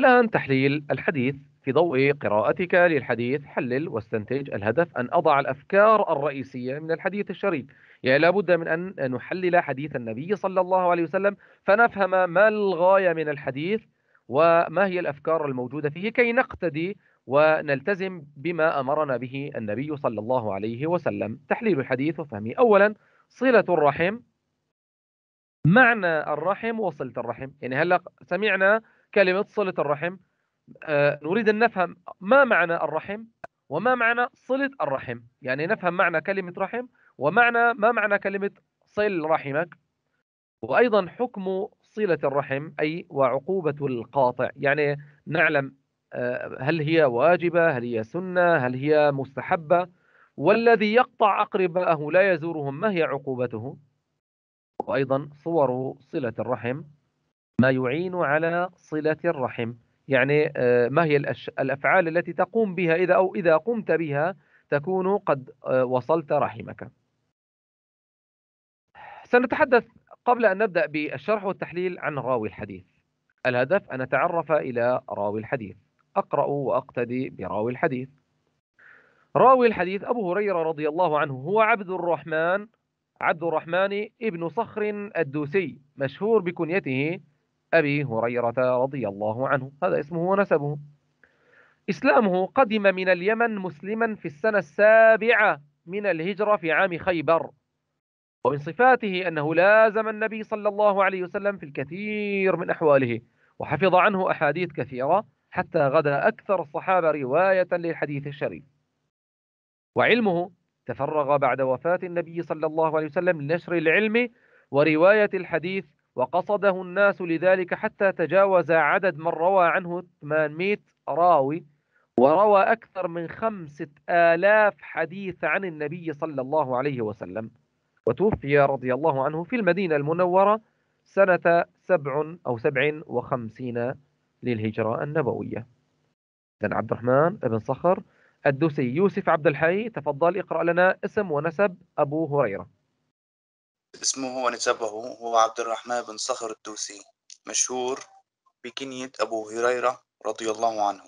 الآن تحليل الحديث في ضوء قراءتك للحديث حلل واستنتج الهدف أن أضع الأفكار الرئيسية من الحديث الشريف يعني لا بد من أن نحلل حديث النبي صلى الله عليه وسلم فنفهم ما الغاية من الحديث وما هي الأفكار الموجودة فيه كي نقتدي ونلتزم بما أمرنا به النبي صلى الله عليه وسلم تحليل الحديث وفهمه أولا صلة الرحم معنى الرحم وصلة الرحم يعني هلأ سمعنا كلمة صلة الرحم آه، نريد أن نفهم ما معنى الرحم وما معنى صلة الرحم يعني نفهم معنى كلمة رحم ومعنى ما معنى كلمة صل رحمك وأيضا حكم صلة الرحم أي وعقوبة القاطع يعني نعلم آه، هل هي واجبة هل هي سنة هل هي مستحبة والذي يقطع أقرباءه لا يزورهم ما هي عقوبته وأيضا صور صلة الرحم ما يعين على صلة الرحم يعني آه، ما هي الأفعال التي تقوم بها إذا أو إذا قمت بها تكون قد آه، وصلت رحمك سنتحدث قبل أن نبدأ بالشرح والتحليل عن راوي الحديث الهدف أن أتعرف إلى راوي الحديث أقرأ وأقتدي براوي الحديث راوي الحديث أبو هريرة رضي الله عنه هو عبد الرحمن عبد الرحمن ابن صخر الدوسي مشهور بكنيته أبي هريرة رضي الله عنه هذا اسمه ونسبه إسلامه قدم من اليمن مسلما في السنة السابعة من الهجرة في عام خيبر ومن صفاته أنه لازم النبي صلى الله عليه وسلم في الكثير من أحواله وحفظ عنه أحاديث كثيرة حتى غدا أكثر الصحابة رواية للحديث الشريف وعلمه تفرغ بعد وفاة النبي صلى الله عليه وسلم لنشر العلم ورواية الحديث وقصده الناس لذلك حتى تجاوز عدد من روى عنه 800 راوي وروى أكثر من خمسة آلاف حديث عن النبي صلى الله عليه وسلم وتوفي رضي الله عنه في المدينة المنورة سنة سبع أو سبع وخمسين للهجرة النبوية إذن عبد الرحمن بن صخر الدوسي يوسف عبد الحي تفضل اقرأ لنا اسم ونسب أبو هريرة اسمه ونسبه هو عبد الرحمن بن صخر الدوسي مشهور بكنية أبو هريرة رضي الله عنه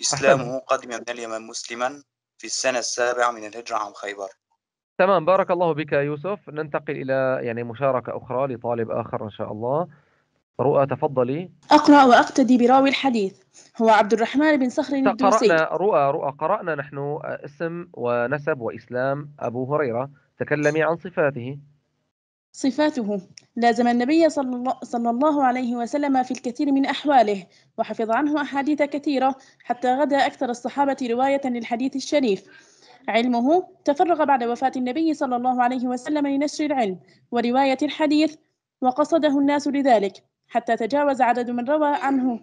إسلامه قدم من اليمن مسلما في السنة السابعة من الهجرة عن خيبر تمام بارك الله بك يوسف ننتقل إلى يعني مشاركة أخرى لطالب آخر إن شاء الله رؤى تفضلي أقرأ وأقتدي براوي الحديث هو عبد الرحمن بن صخر الدوسي قرأنا رؤى رؤى قرأنا نحن اسم ونسب وإسلام أبو هريرة تكلمي عن صفاته صفاته لازم النبي صلى الله, صلى الله عليه وسلم في الكثير من أحواله وحفظ عنه أحاديث كثيرة حتى غدا أكثر الصحابة رواية للحديث الشريف علمه تفرغ بعد وفاة النبي صلى الله عليه وسلم لنشر العلم ورواية الحديث وقصده الناس لذلك حتى تجاوز عدد من روى عنه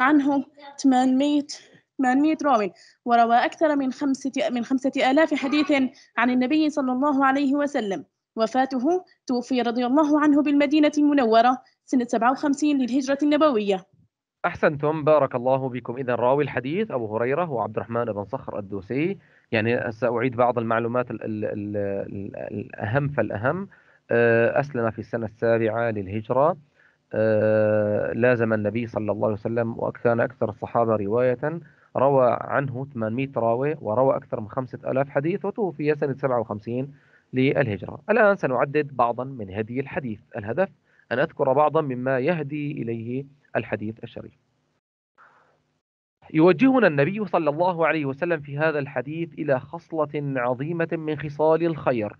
عنه 800 800 راو وروى أكثر من خمسة, من خمسة آلاف حديث عن النبي صلى الله عليه وسلم وفاته توفي رضي الله عنه بالمدينة المنورة سنة 57 للهجرة النبوية أحسنتم بارك الله بكم إذا راوي الحديث أبو هريرة وعبد الرحمن بن صخر الدوسي يعني سأعيد بعض المعلومات الـ الـ الـ الـ الأهم فالأهم آه، أسلم في السنة السابعة للهجرة آه، لازم النبي صلى الله عليه وسلم وكان أكثر الصحابة رواية روى عنه 800 راوي وروى أكثر من 5000 حديث وتوفي سنة 57 للهجرة الآن سنعدد بعضا من هدي الحديث الهدف أن أذكر بعضا مما يهدي إليه الحديث الشريف يوجهنا النبي صلى الله عليه وسلم في هذا الحديث إلى خصلة عظيمة من خصال الخير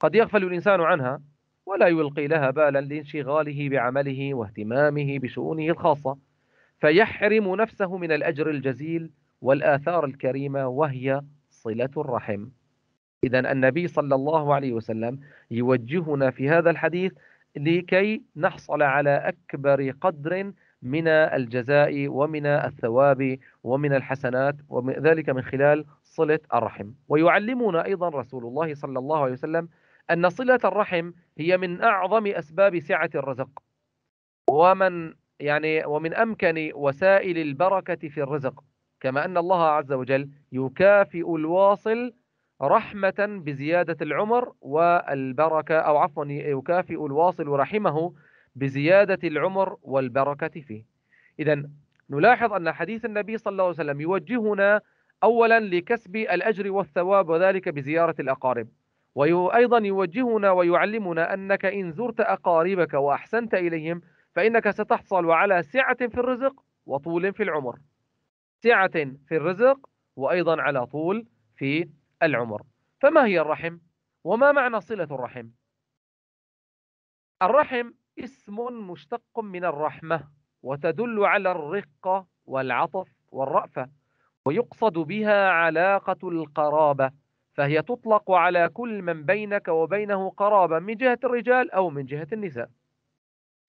قد يغفل الإنسان عنها ولا يلقي لها بالا لانشغاله بعمله واهتمامه بشؤونه الخاصة فيحرم نفسه من الأجر الجزيل والآثار الكريمة وهي صلة الرحم إذا النبي صلى الله عليه وسلم يوجهنا في هذا الحديث لكي نحصل على أكبر قدر من الجزاء ومن الثواب ومن الحسنات وذلك من خلال صلة الرحم ويعلمنا أيضا رسول الله صلى الله عليه وسلم أن صلة الرحم هي من أعظم أسباب سعة الرزق ومن يعني ومن أمكن وسائل البركة في الرزق كما أن الله عز وجل يكافئ الواصل رحمة بزيادة العمر والبركة أو عفوا يكافئ الواصل رحمه بزيادة العمر والبركة فيه إذا نلاحظ أن حديث النبي صلى الله عليه وسلم يوجهنا أولا لكسب الأجر والثواب وذلك بزيارة الأقارب وأيضا يوجهنا ويعلمنا أنك إن زرت أقاربك وأحسنت إليهم فإنك ستحصل على سعة في الرزق وطول في العمر سعة في الرزق وأيضا على طول في العمر فما هي الرحم؟ وما معنى صلة الرحم؟ الرحم اسم مشتق من الرحمة وتدل على الرقة والعطف والرأفة ويقصد بها علاقة القرابة فهي تطلق على كل من بينك وبينه قرابة من جهة الرجال أو من جهة النساء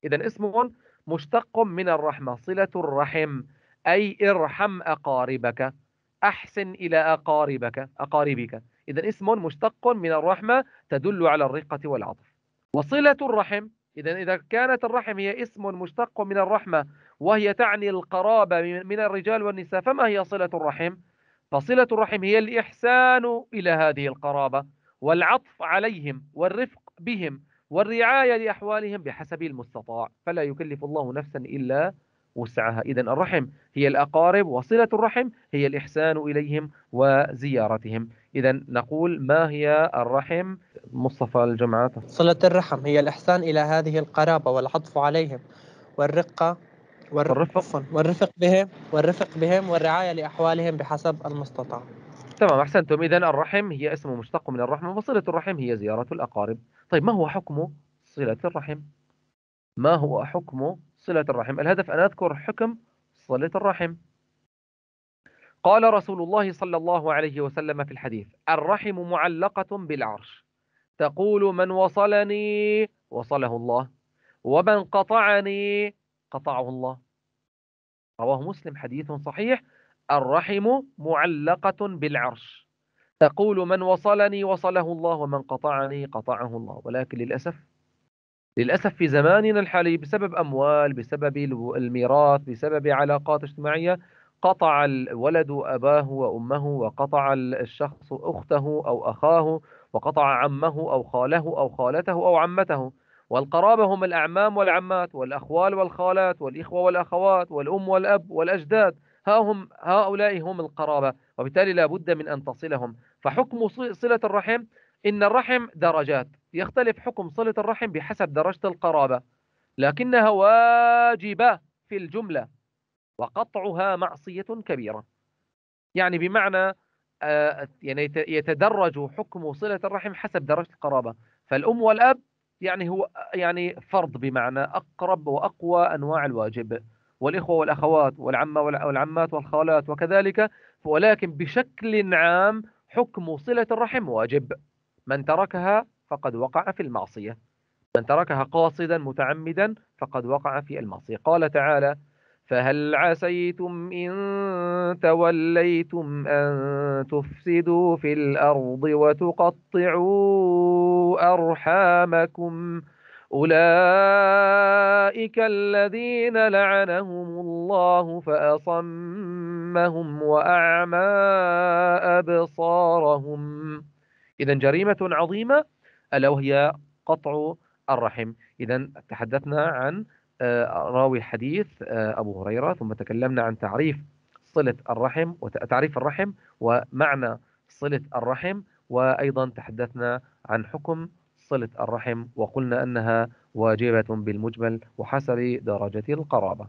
إذا اسم مشتق من الرحمة صلة الرحم أي ارحم أقاربك أحسن إلى أقاربك أقاربك إذا اسم مشتق من الرحمة تدل على الرقة والعطف وصلة الرحم إذا إذا كانت الرحم هي اسم مشتق من الرحمة وهي تعني القرابة من الرجال والنساء فما هي صلة الرحم؟ فصلة الرحم هي الإحسان إلى هذه القرابة والعطف عليهم والرفق بهم والرعاية لأحوالهم بحسب المستطاع فلا يكلف الله نفسا إلا وسعها إذا الرحم هي الأقارب وصلة الرحم هي الإحسان إليهم وزيارتهم إذا نقول ما هي الرحم مصطفى الجمعات صلة الرحم هي الإحسان إلى هذه القرابة والعطف عليهم والرقة والرفق والرفق بهم والرفق بهم والرعاية لأحوالهم بحسب المستطاع تمام أحسنتم إذا الرحم هي اسم مشتق من الرحمة وصلة الرحم هي زيارة الأقارب طيب ما هو حكم صلة الرحم ما هو حكم صلة الرحم الهدف أن أذكر حكم صلة الرحم قال رسول الله صلى الله عليه وسلم في الحديث الرحم معلقة بالعرش تقول من وصلني وصله الله ومن قطعني قطعه الله رواه مسلم حديث صحيح الرحم معلقة بالعرش تقول من وصلني وصله الله ومن قطعني قطعه الله ولكن للأسف للأسف في زماننا الحالي بسبب أموال بسبب الميراث بسبب علاقات اجتماعية قطع الولد أباه وأمه وقطع الشخص أخته أو أخاه وقطع عمه أو خاله أو خالته أو عمته والقرابة هم الأعمام والعمات والأخوال والخالات والإخوة والأخوات والأم والأب والأجداد ها هم هؤلاء هم القرابة وبالتالي لا بد من أن تصلهم فحكم صلة الرحم إن الرحم درجات يختلف حكم صلة الرحم بحسب درجة القرابة لكنها واجبة في الجملة وقطعها معصية كبيرة يعني بمعنى آه، يعني يتدرج حكم صلة الرحم حسب درجة القرابة فالأم والأب يعني هو يعني فرض بمعنى أقرب وأقوى أنواع الواجب والإخوة والأخوات والعمة والعمات والخالات وكذلك ولكن بشكل عام حكم صلة الرحم واجب من تركها فقد وقع في المعصية من تركها قاصدا متعمدا فقد وقع في المعصية قال تعالى فهل عسيتم إن توليتم أن تفسدوا في الأرض وتقطعوا أرحامكم أولئك أولئك الذين لعنهم الله فأصمهم وأعمى أبصارهم إذا جريمة عظيمة ألا وهي قطع الرحم إذا تحدثنا عن آه، راوي حديث آه، أبو هريرة ثم تكلمنا عن تعريف صلة الرحم وتعريف الرحم ومعنى صلة الرحم وأيضا تحدثنا عن حكم صلة الرحم وقلنا أنها واجبة بالمجمل وحسب درجة القرابة